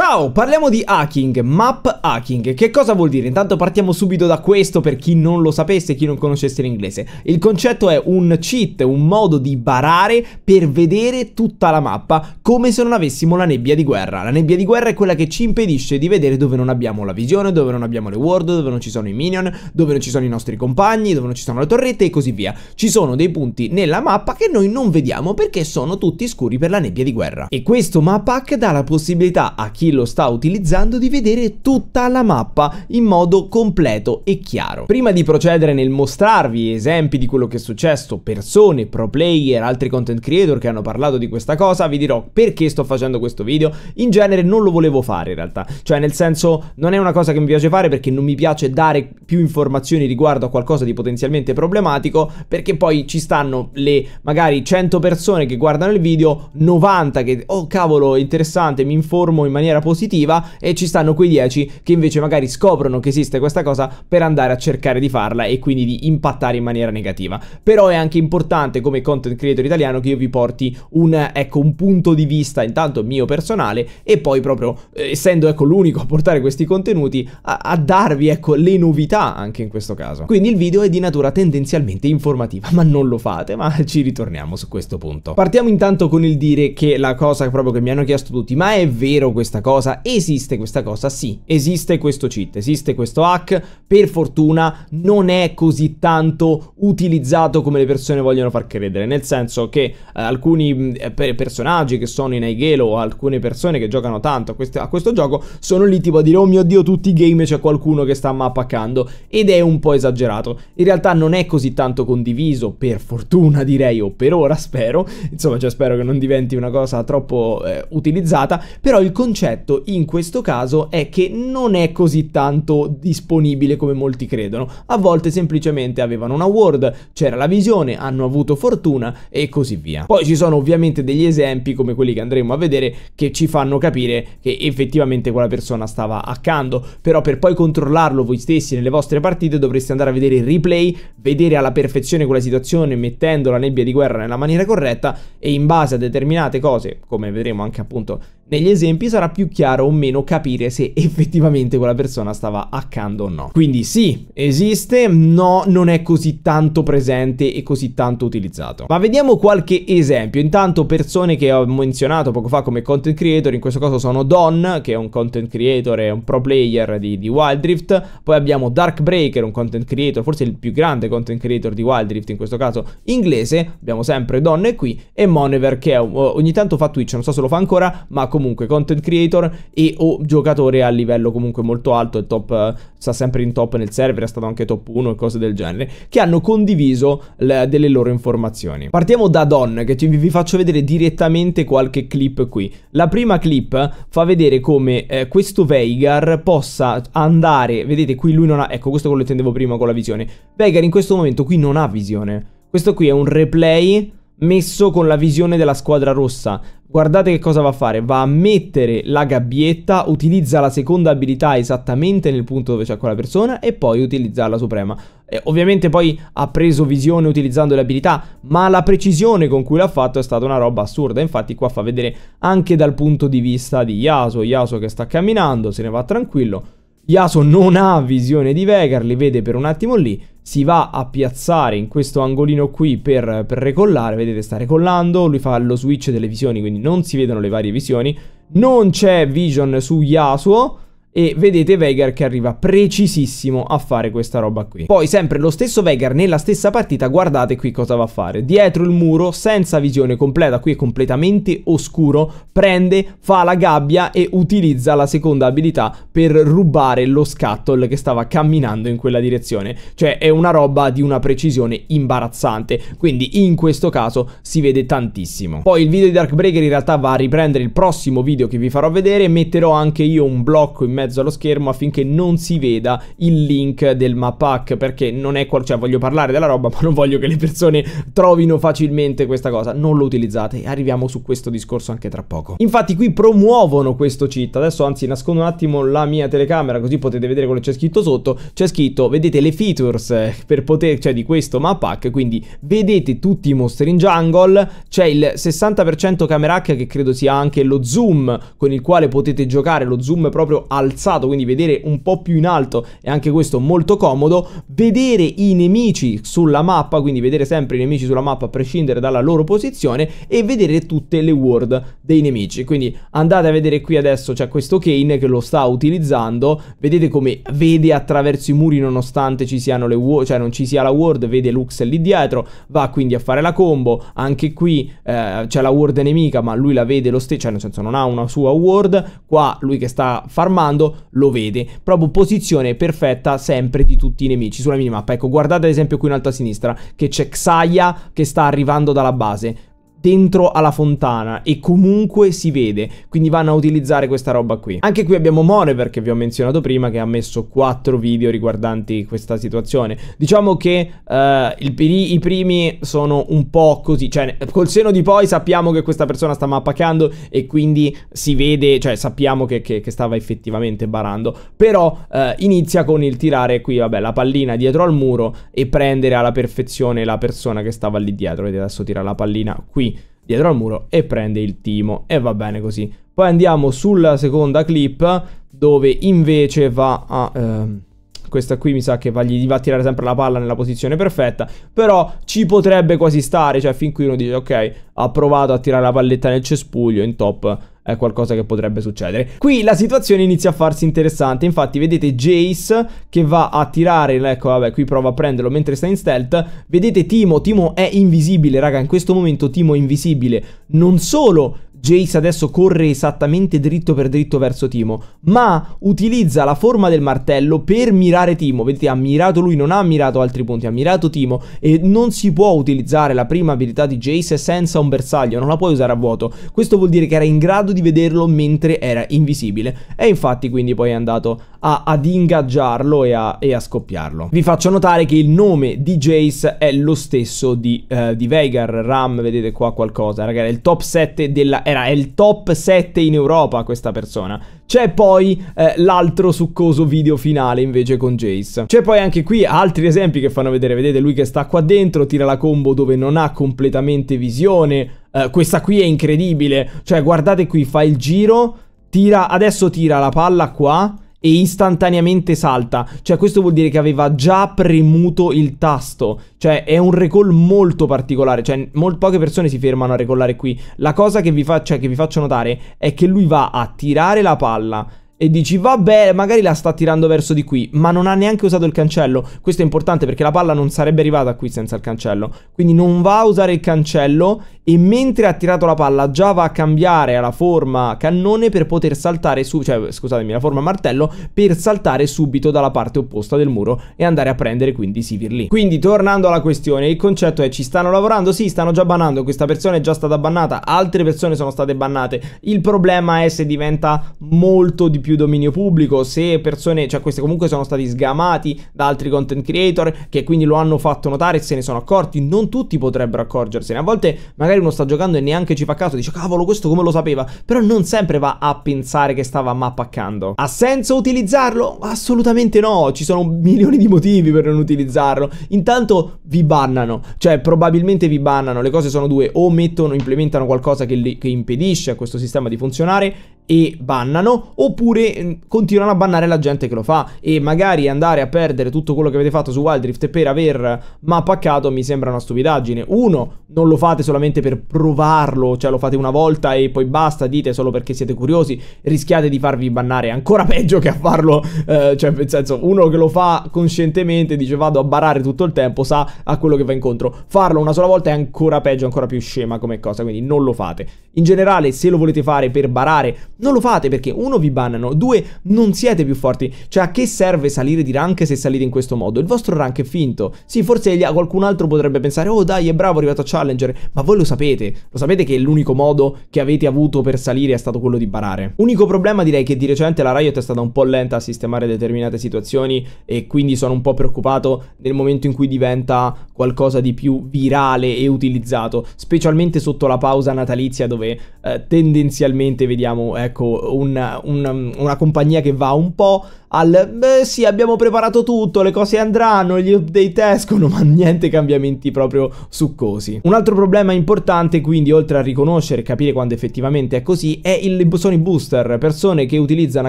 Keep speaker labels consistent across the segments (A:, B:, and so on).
A: Ciao, parliamo di hacking, map hacking. Che cosa vuol dire? Intanto partiamo subito da questo per chi non lo sapesse, chi non conoscesse l'inglese. Il concetto è un cheat, un modo di barare per vedere tutta la mappa, come se non avessimo la nebbia di guerra. La nebbia di guerra è quella che ci impedisce di vedere dove non abbiamo la visione, dove non abbiamo le ward, dove non ci sono i minion, dove non ci sono i nostri compagni, dove non ci sono le torrette e così via. Ci sono dei punti nella mappa che noi non vediamo perché sono tutti scuri per la nebbia di guerra. E questo map hack dà la possibilità a chi chi lo sta utilizzando di vedere tutta la mappa in modo completo e chiaro. Prima di procedere nel mostrarvi esempi di quello che è successo, persone, pro player, altri content creator che hanno parlato di questa cosa, vi dirò perché sto facendo questo video. In genere non lo volevo fare in realtà, cioè nel senso non è una cosa che mi piace fare perché non mi piace dare più informazioni riguardo a qualcosa di potenzialmente problematico perché poi ci stanno le magari 100 persone che guardano il video, 90 che oh cavolo è interessante, mi informo in maniera maniera positiva e ci stanno quei 10 che invece magari scoprono che esiste questa cosa per andare a cercare di farla e quindi di impattare in maniera negativa. Però è anche importante come content creator italiano che io vi porti un, ecco, un punto di vista intanto mio personale e poi proprio eh, essendo ecco, l'unico a portare questi contenuti a, a darvi ecco, le novità anche in questo caso. Quindi il video è di natura tendenzialmente informativa, ma non lo fate, ma ci ritorniamo su questo punto. Partiamo intanto con il dire che la cosa proprio che mi hanno chiesto tutti, ma è vero questa questa cosa? Esiste questa cosa? Sì, esiste questo cheat, esiste questo hack. Per fortuna non è così tanto utilizzato come le persone vogliono far credere, nel senso che eh, alcuni mm, eh, personaggi che sono in Aigelo o alcune persone che giocano tanto a, queste, a, questo gioco sono lì tipo a dire oh mio dio tutti i game c'è qualcuno che sta mappaccando ed è un po' esagerato. In realtà non è così tanto condiviso, per fortuna direi o per ora spero, insomma cioè spero che non diventi una cosa troppo eh, utilizzata, però il concetto concetto in questo caso è che non è così tanto disponibile come molti credono. A volte semplicemente avevano una word, c'era la visione, hanno avuto fortuna e così via. Poi ci sono ovviamente degli esempi come quelli che andremo a vedere che ci fanno capire che effettivamente quella persona stava accanto, però per poi controllarlo voi stessi nelle vostre partite dovreste andare a vedere il replay, vedere alla perfezione quella situazione mettendo la nebbia di guerra nella maniera corretta e in base a determinate cose, come vedremo anche appunto negli esempi sarà più chiaro o meno capire se effettivamente quella persona stava accanto o no. Quindi sì, esiste, no, non è così tanto presente e così tanto utilizzato. Ma vediamo qualche esempio. Intanto persone che ho menzionato poco fa come content creator, in questo caso sono Don, che è un content creator e un pro player di, di Wild Rift. Poi abbiamo Dark Breaker, un content creator, forse il più grande content creator di Wild Rift in questo caso inglese. Abbiamo sempre Don qui e Monever che è, ogni tanto fa Twitch, non so se lo fa ancora, ma comunque comunque content creator e o giocatore a livello comunque molto alto e top, eh, sta sempre in top nel server, è stato anche top 1 e cose del genere, che hanno condiviso le, delle loro informazioni. Partiamo da Don, che ti, vi faccio vedere direttamente qualche clip qui. La prima clip fa vedere come eh, questo Veigar possa andare, vedete qui lui non ha, ecco questo quello che intendevo prima con la visione, Veigar in questo momento qui non ha visione. Questo qui è un replay messo con la visione della squadra rossa. Guardate che cosa va a fare, va a mettere la gabbietta, utilizza la seconda abilità esattamente nel punto dove c'è quella persona e poi utilizza la suprema. E ovviamente poi ha preso visione utilizzando le abilità, ma la precisione con cui l'ha fatto è stata una roba assurda. Infatti qua fa vedere anche dal punto di vista di Yasuo, Yasuo che sta camminando, se ne va tranquillo. Yasuo non ha visione di Vegar, li vede per un attimo lì si va a piazzare in questo angolino qui per, per recollare, vedete sta recollando, lui fa lo switch delle visioni, quindi non si vedono le varie visioni, non c'è vision su Yasuo, e vedete Veigar che arriva precisissimo a fare questa roba qui. Poi sempre lo stesso Veigar nella stessa partita, guardate qui cosa va a fare. Dietro il muro, senza visione completa, qui è completamente oscuro, prende, fa la gabbia e utilizza la seconda abilità per rubare lo scuttle che stava camminando in quella direzione. Cioè è una roba di una precisione imbarazzante, quindi in questo caso si vede tantissimo. Poi il video di Darkbreaker in realtà va a riprendere il prossimo video che vi farò vedere, metterò anche io un blocco in mezzo mezzo allo schermo affinché non si veda il link del map pack perché non è qual- cioè voglio parlare della roba ma non voglio che le persone trovino facilmente questa cosa non lo utilizzate e arriviamo su questo discorso anche tra poco infatti qui promuovono questo cheat adesso anzi nascondo un attimo la mia telecamera così potete vedere quello che c'è scritto sotto c'è scritto vedete le features eh, per poter cioè di questo map pack quindi vedete tutti i mostri in jungle c'è il 60% camera hack che credo sia anche lo zoom con il quale potete giocare lo zoom proprio al alzato, quindi vedere un po' più in alto è anche questo molto comodo. Vedere i nemici sulla mappa, quindi vedere sempre i nemici sulla mappa a prescindere dalla loro posizione e vedere tutte le ward dei nemici. Quindi andate a vedere qui adesso c'è questo Kane che lo sta utilizzando, vedete come vede attraverso i muri nonostante ci siano le ward, cioè non ci sia la ward, vede Lux lì dietro, va quindi a fare la combo, anche qui eh, c'è la ward nemica ma lui la vede lo stesso, cioè nel senso non ha una sua ward, qua lui che sta farmando quando lo vede. Proprio posizione perfetta sempre di tutti i nemici sulla minimappa. Ecco, guardate ad esempio qui in alto a sinistra che c'è Xayah che sta arrivando dalla base dentro alla fontana e comunque si vede, quindi vanno a utilizzare questa roba qui. Anche qui abbiamo Monever che vi ho menzionato prima che ha messo 4 video riguardanti questa situazione. Diciamo che eh, il, i primi sono un po' così, cioè col seno di poi sappiamo che questa persona sta mappacando e quindi si vede, cioè sappiamo che, che, che stava effettivamente barando, però eh, inizia con il tirare qui, vabbè, la pallina dietro al muro e prendere alla perfezione la persona che stava lì dietro, vedete adesso tira la pallina qui dietro al muro e prende il timo e va bene così. Poi andiamo sulla seconda clip dove invece va a... Ehm, questa qui mi sa che va, gli va a tirare sempre la palla nella posizione perfetta, però ci potrebbe quasi stare, cioè fin qui uno dice ok, ha provato a tirare la palletta nel cespuglio in top è qualcosa che potrebbe succedere. Qui la situazione inizia a farsi interessante, infatti vedete Jace che va a tirare, ecco vabbè qui prova a prenderlo mentre sta in stealth, vedete Timo, Timo è invisibile raga, in questo momento Timo è invisibile, non solo Jace adesso corre esattamente dritto per dritto verso Timo, ma utilizza la forma del martello per mirare Timo. Vedete, ha mirato lui, non ha mirato altri punti, ha mirato Timo e non si può utilizzare la prima abilità di Jace senza un bersaglio, non la puoi usare a vuoto. Questo vuol dire che era in grado di vederlo mentre era invisibile. E infatti quindi poi è andato a, ad ingaggiarlo e a, e a, scoppiarlo. Vi faccio notare che il nome di Jace è lo stesso di, uh, di Veigar, Ram, vedete qua qualcosa, ragazzi, è il top 7 della... era il top 7 in Europa questa persona. C'è poi eh, l'altro succoso video finale invece con Jace. C'è poi anche qui altri esempi che fanno vedere, vedete lui che sta qua dentro, tira la combo dove non ha completamente visione, eh, questa qui è incredibile, cioè guardate qui, fa il giro, tira, adesso tira la palla qua, e istantaneamente salta. Cioè questo vuol dire che aveva già premuto il tasto. Cioè è un recall molto particolare. Cioè molt- poche persone si fermano a recollare qui. La cosa che vi, fa- cioè, che vi faccio notare è che lui va a tirare la palla e dici vabbè magari la sta tirando verso di qui ma non ha neanche usato il cancello questo è importante perché la palla non sarebbe arrivata qui senza il cancello quindi non va a usare il cancello e mentre ha tirato la palla già va a cambiare alla forma cannone per poter saltare su cioè scusatemi la forma martello per saltare subito dalla parte opposta del muro e andare a prendere quindi Sivir lì quindi tornando alla questione il concetto è ci stanno lavorando sì stanno già bannando questa persona è già stata bannata altre persone sono state bannate il problema è se diventa molto di più più dominio pubblico, se persone, cioè queste comunque sono stati sgamati da altri content creator che quindi lo hanno fatto notare e se ne sono accorti, non tutti potrebbero accorgersene, a volte magari uno sta giocando e neanche ci fa caso, dice cavolo questo come lo sapeva, però non sempre va a pensare che stava mappaccando. Ha senso utilizzarlo? Assolutamente no, ci sono milioni di motivi per non utilizzarlo, intanto vi bannano, cioè probabilmente vi bannano, le cose sono due, o mettono, implementano qualcosa che, li, che impedisce a questo sistema di funzionare e bannano oppure mm, continuano a bannare la gente che lo fa e magari andare a perdere tutto quello che avete fatto su Wild Rift per aver mappaccato mi sembra una stupidaggine. Uno, non lo fate solamente per provarlo, cioè lo fate una volta e poi basta, dite solo perché siete curiosi, rischiate di farvi bannare, ancora peggio che a farlo, eh, cioè nel senso uno che lo fa conscientemente, dice vado a barare tutto il tempo, sa a quello che va incontro. Farlo una sola volta è ancora peggio, ancora più scema come cosa, quindi non lo fate. In generale, se lo volete fare per barare non lo fate perché uno vi bannano, due non siete più forti. Cioè a che serve salire di rank se salite in questo modo? Il vostro rank è finto. Sì, forse qualcun altro potrebbe pensare "Oh, dai, è bravo, è arrivato a challenger", ma voi lo sapete. Lo sapete che l'unico modo che avete avuto per salire è stato quello di barare. Unico problema direi che di recente la Riot è stata un po' lenta a sistemare determinate situazioni e quindi sono un po' preoccupato nel momento in cui diventa qualcosa di più virale e utilizzato, specialmente sotto la pausa natalizia dove eh, tendenzialmente vediamo ecco, una, una, una compagnia che va un po' al beh sì abbiamo preparato tutto, le cose andranno, gli update escono, ma niente cambiamenti proprio succosi. Un altro problema importante quindi oltre a riconoscere e capire quando effettivamente è così è il, sono i booster, persone che utilizzano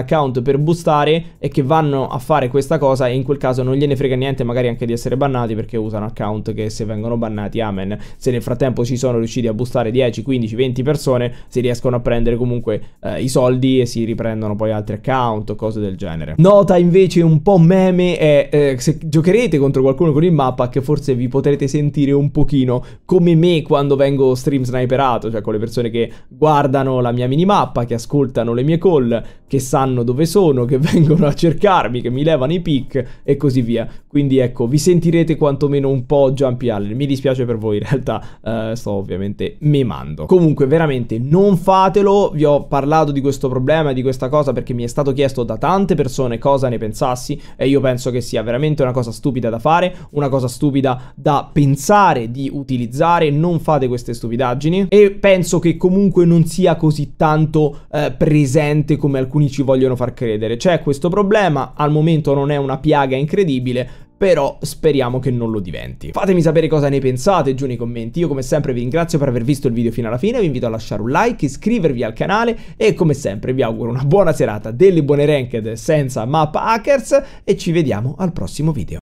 A: account per boostare e che vanno a fare questa cosa e in quel caso non gliene frega niente magari anche di essere bannati perché usano account che se vengono bannati amen. Se nel frattempo ci sono riusciti a boostare 10, 15, 20 persone si riescono a prendere comunque eh, i soldi e si riprendono poi altri account o cose del genere. No nota invece un po' meme è eh, se giocherete contro qualcuno con il mappa che forse vi potrete sentire un pochino come me quando vengo stream sniperato, cioè con le persone che guardano la mia minimappa, che ascoltano le mie call, che sanno dove sono, che vengono a cercarmi, che mi levano i pick e così via. Quindi ecco, vi sentirete quantomeno un po' Jumpy Allen. Mi dispiace per voi, in realtà eh, sto ovviamente memando. Comunque, veramente, non fatelo. Vi ho parlato di questo problema, di questa cosa, perché mi è stato chiesto da tante persone cosa ne pensassi e io penso che sia veramente una cosa stupida da fare, una cosa stupida da pensare di utilizzare, non fate queste stupidaggini e penso che comunque non sia così tanto eh, presente come alcuni ci vogliono far credere. C'è questo problema, al momento non è una piaga incredibile, però speriamo che non lo diventi. Fatemi sapere cosa ne pensate giù nei commenti, io come sempre vi ringrazio per aver visto il video fino alla fine, vi invito a lasciare un like, iscrivervi al canale e come sempre vi auguro una buona serata, delle buone ranked senza map hackers e ci vediamo al prossimo video.